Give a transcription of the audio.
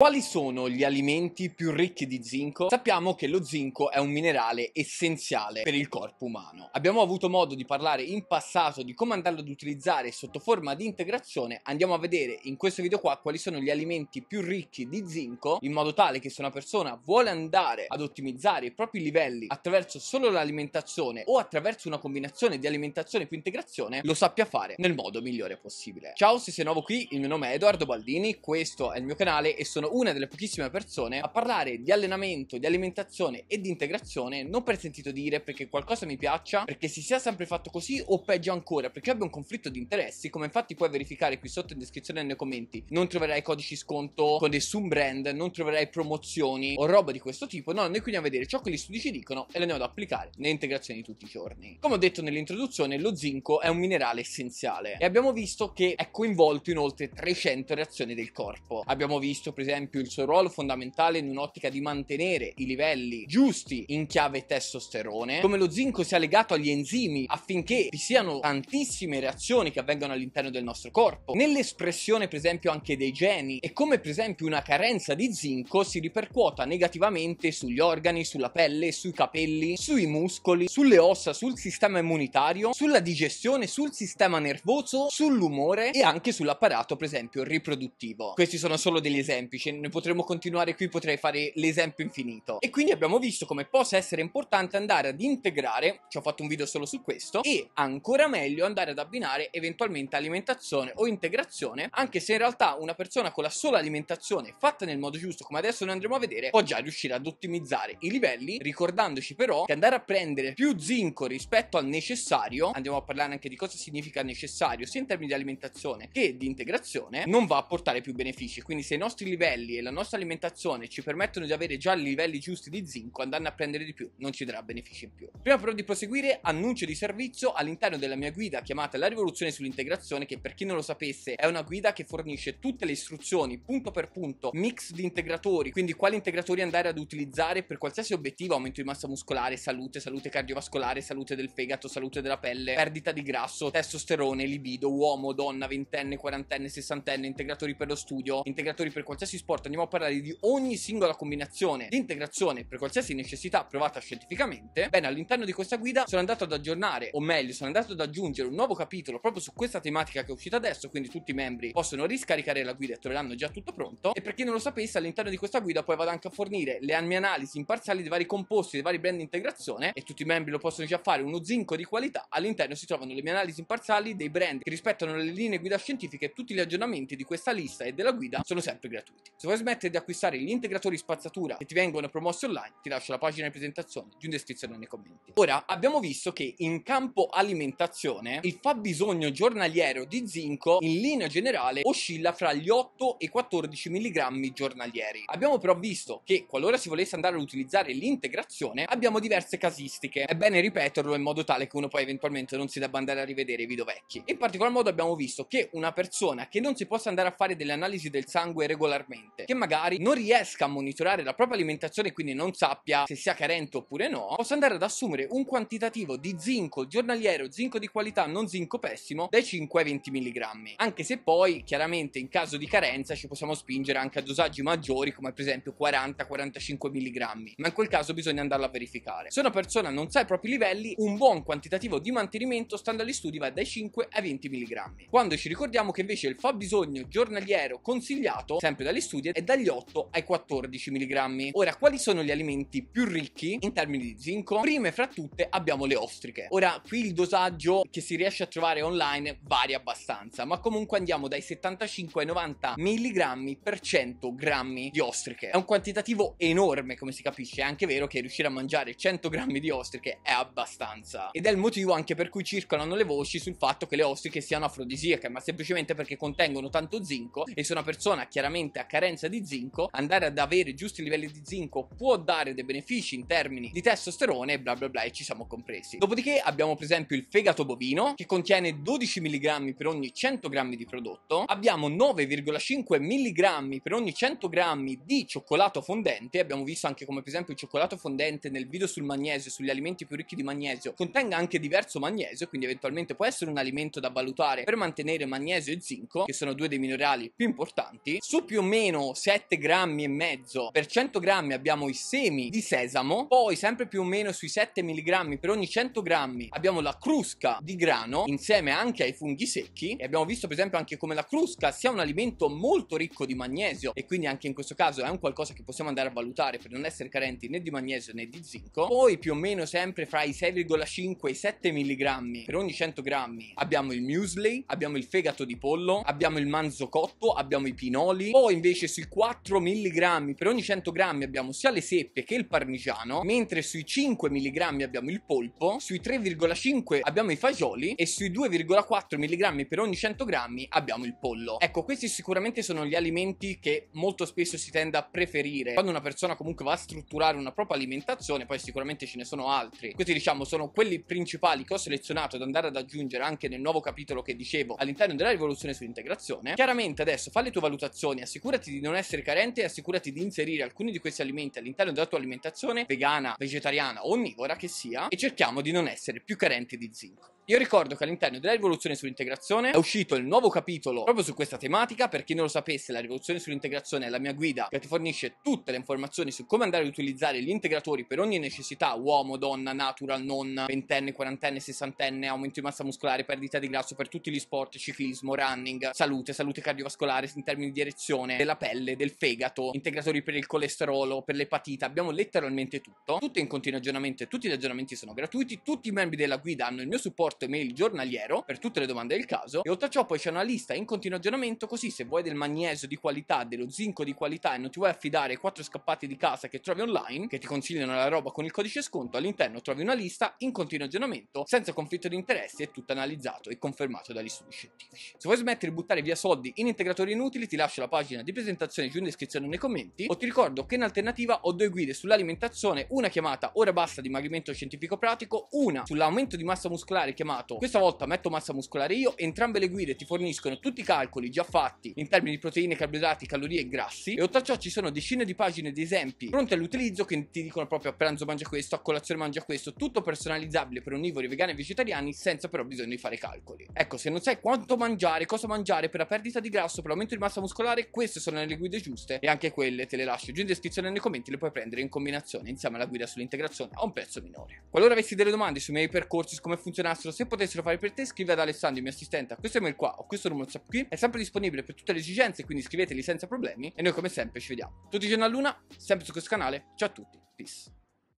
Quali sono gli alimenti più ricchi di zinco? Sappiamo che lo zinco è un minerale essenziale per il corpo umano. Abbiamo avuto modo di parlare in passato di come andarlo ad utilizzare sotto forma di integrazione. Andiamo a vedere in questo video qua quali sono gli alimenti più ricchi di zinco in modo tale che se una persona vuole andare ad ottimizzare i propri livelli attraverso solo l'alimentazione o attraverso una combinazione di alimentazione più integrazione lo sappia fare nel modo migliore possibile. Ciao, se sei nuovo qui, il mio nome è Edoardo Baldini, questo è il mio canale e sono sono una delle pochissime persone a parlare di allenamento, di alimentazione e di integrazione non per sentito dire perché qualcosa mi piaccia, perché si sia sempre fatto così o peggio ancora perché abbia un conflitto di interessi, come infatti puoi verificare qui sotto in descrizione nei commenti. Non troverai codici sconto con nessun brand, non troverai promozioni o roba di questo tipo. No, noi qui andiamo a vedere ciò che gli studi ci dicono e lo andiamo ad applicare integrazioni di tutti i giorni. Come ho detto nell'introduzione, lo zinco è un minerale essenziale e abbiamo visto che è coinvolto in oltre 300 reazioni del corpo. Abbiamo visto per esempio esempio il suo ruolo fondamentale in un'ottica di mantenere i livelli giusti in chiave testosterone, come lo zinco sia legato agli enzimi affinché vi siano tantissime reazioni che avvengono all'interno del nostro corpo, nell'espressione per esempio anche dei geni e come per esempio una carenza di zinco si ripercuota negativamente sugli organi, sulla pelle, sui capelli, sui muscoli, sulle ossa, sul sistema immunitario, sulla digestione, sul sistema nervoso, sull'umore e anche sull'apparato per esempio riproduttivo. Questi sono solo degli esempi, invece ne potremmo continuare qui, potrei fare l'esempio infinito. E quindi abbiamo visto come possa essere importante andare ad integrare, ci ho fatto un video solo su questo, e ancora meglio andare ad abbinare eventualmente alimentazione o integrazione, anche se in realtà una persona con la sola alimentazione fatta nel modo giusto, come adesso noi andremo a vedere, può già riuscire ad ottimizzare i livelli, ricordandoci però che andare a prendere più zinco rispetto al necessario, andiamo a parlare anche di cosa significa necessario, sia in termini di alimentazione che di integrazione, non va a portare più benefici. Quindi se i nostri livelli livelli e la nostra alimentazione ci permettono di avere già i livelli giusti di zinco, andando a prendere di più non ci darà benefici in più. Prima però di proseguire, annuncio di servizio all'interno della mia guida chiamata La rivoluzione sull'integrazione, che per chi non lo sapesse è una guida che fornisce tutte le istruzioni punto per punto, mix di integratori, quindi quali integratori andare ad utilizzare per qualsiasi obiettivo, aumento di massa muscolare, salute, salute cardiovascolare, salute del fegato, salute della pelle, perdita di grasso, testosterone, libido, uomo, donna, ventenne, quarantenne, sessantenne, integratori per lo studio, integratori per qualsiasi sport andiamo a parlare di ogni singola combinazione di integrazione per qualsiasi necessità provata scientificamente, bene, all'interno di questa guida sono andato ad aggiornare, o meglio, sono andato ad aggiungere un nuovo capitolo proprio su questa tematica che è uscita adesso, quindi tutti i membri possono riscaricare la guida e troveranno già tutto pronto. E per chi non lo sapesse, all'interno di questa guida poi vado anche a fornire le mie analisi imparziali dei vari composti, dei vari brand di integrazione e tutti i membri lo possono già fare, uno zinco di qualità. All'interno si trovano le mie analisi imparziali dei brand che rispettano le linee guida scientifiche e tutti gli aggiornamenti di questa lista e della guida sono sempre gratuiti. Se vuoi smettere di acquistare gli integratori spazzatura che ti vengono promossi online, ti lascio la pagina di presentazione giù in descrizione nei commenti. Ora, abbiamo visto che in campo alimentazione il fabbisogno giornaliero di zinco in linea generale oscilla fra gli 8 e i 14 mg giornalieri. Abbiamo però visto che qualora si volesse andare ad utilizzare l'integrazione abbiamo diverse casistiche. È bene ripeterlo in modo tale che uno poi eventualmente non si debba andare a rivedere i video vecchi. In particolar modo abbiamo visto che una persona che non si possa andare a fare delle analisi del sangue regolarmente che magari non riesca a monitorare la propria alimentazione e quindi non sappia se sia carente oppure no, possa andare ad assumere un quantitativo di zinco giornaliero, zinco di qualità, non zinco pessimo, dai 5 ai 20 mg. Anche se poi chiaramente in caso di carenza ci possiamo spingere anche a dosaggi maggiori come per esempio 40-45 mg, ma in quel caso bisogna andarlo a verificare. Se una persona non sa i propri livelli, un buon quantitativo di mantenimento stando agli studi va dai 5 ai 20 mg. Quando ci ricordiamo che invece il fabbisogno giornaliero consigliato sempre dagli studi studi è dagli 8 ai 14 mg. Ora, quali sono gli alimenti più ricchi in termini di zinco? Prime fra tutte abbiamo le ostriche. Ora, qui il dosaggio che si riesce a trovare online varia abbastanza, ma comunque andiamo dai 75 ai 90 mg per 100 grammi di ostriche. È un quantitativo enorme, come si capisce, è anche vero che riuscire a mangiare 100 grammi di ostriche è abbastanza. Ed è il motivo anche per cui circolano le voci sul fatto che le ostriche siano afrodisiache, ma semplicemente perché contengono tanto zinco e se una persona chiaramente ha carenza carenza di zinco, andare ad avere giusti livelli di zinco può dare dei benefici in termini di testosterone e bla bla bla e ci siamo compresi. Dopodiché abbiamo per esempio il fegato bovino che contiene 12 mg per ogni 100 g di prodotto, abbiamo 9,5 mg per ogni 100 g di cioccolato fondente, abbiamo visto anche come per esempio il cioccolato fondente nel video sul magnesio, sugli alimenti più ricchi di magnesio, contenga anche diverso magnesio, quindi eventualmente può essere un alimento da valutare per mantenere magnesio e zinco, che sono due dei minerali più importanti, su più o meno meno 7 grammi e mezzo per 100 grammi abbiamo i semi di sesamo poi sempre più o meno sui 7 mg per ogni 100 grammi abbiamo la crusca di grano insieme anche ai funghi secchi e abbiamo visto per esempio anche come la crusca sia un alimento molto ricco di magnesio e quindi anche in questo caso è un qualcosa che possiamo andare a valutare per non essere carenti né di magnesio né di zinco poi più o meno sempre fra i 6,5 e i 7 mg per ogni 100 grammi abbiamo il muesli abbiamo il fegato di pollo abbiamo il manzo cotto abbiamo i pinoli poi invece invece sui 4 mg per ogni 100 grammi abbiamo sia le seppe che il parmigiano, mentre sui 5 mg abbiamo il polpo, sui 3,5 abbiamo i fagioli e sui 2,4 mg per ogni 100 grammi abbiamo il pollo. Ecco, questi sicuramente sono gli alimenti che molto spesso si tende a preferire quando una persona comunque va a strutturare una propria alimentazione, poi sicuramente ce ne sono altri. Questi diciamo sono quelli principali che ho selezionato da andare ad aggiungere anche nel nuovo capitolo che dicevo all'interno della rivoluzione sull'integrazione. Chiaramente adesso fa le tue valutazioni, assicurati assicurati di non essere carente e assicurati di inserire alcuni di questi alimenti all'interno della tua alimentazione vegana, vegetariana o onnivora che sia e cerchiamo di non essere più carenti di zinco. Io ricordo che all'interno della rivoluzione sull'integrazione è uscito il nuovo capitolo proprio su questa tematica, per chi non lo sapesse la rivoluzione sull'integrazione è la mia guida che ti fornisce tutte le informazioni su come andare ad utilizzare gli integratori per ogni necessità, uomo, donna, natural, non, ventenne, quarantenne, sessantenne, aumento di massa muscolare, perdita di grasso per tutti gli sport, ciclismo, running, salute, salute cardiovascolare in termini di erezione, della pelle, del fegato, integratori per il colesterolo, per l'epatite, abbiamo letteralmente tutto. Tutto in continuo aggiornamento, tutti gli aggiornamenti sono gratuiti, tutti i membri della guida hanno il mio supporto email giornaliero per tutte le domande del caso e oltre a ciò poi c'è una lista in continuo aggiornamento così se vuoi del magnesio di qualità, dello zinco di qualità e non ti vuoi affidare ai 4 scappati di casa che trovi online, che ti consigliano la roba con il codice sconto, all'interno trovi una lista in continuo aggiornamento senza conflitto di interessi e tutto analizzato e confermato dagli studi scientifici. Se vuoi smettere di buttare via soldi in integratori inutili ti lascio la pagina di presentazione presentazione giù in descrizione nei commenti o ti ricordo che in alternativa ho due guide sull'alimentazione, una chiamata Ora basta dimagrimento scientifico pratico, una sull'aumento di massa muscolare chiamato Questa volta metto massa muscolare io, entrambe le guide ti forniscono tutti i calcoli già fatti in termini di proteine, carboidrati, calorie e grassi e oltre a ciò ci sono decine di pagine di esempi pronti all'utilizzo che ti dicono proprio a pranzo mangia questo, a colazione mangia questo, tutto personalizzabile per onnivori, vegani e vegetariani senza però bisogno di fare calcoli. Ecco, se non sai quanto mangiare, cosa mangiare per la perdita di grasso, per l'aumento di massa muscolare, queste sono sono le guide giuste e anche quelle te le lascio giù in descrizione nei commenti le puoi prendere in combinazione insieme alla guida sull'integrazione a un prezzo minore. Qualora avessi delle domande sui miei percorsi, su come funzionassero, se potessero fare per te, scrivi ad Alessandro, il mio assistente, a questo email qua o questo numero WhatsApp qui, è sempre disponibile per tutte le esigenze, quindi scriveteli senza problemi e noi come sempre ci vediamo. Tutti i giorni a luna, sempre su questo canale, ciao a tutti, peace.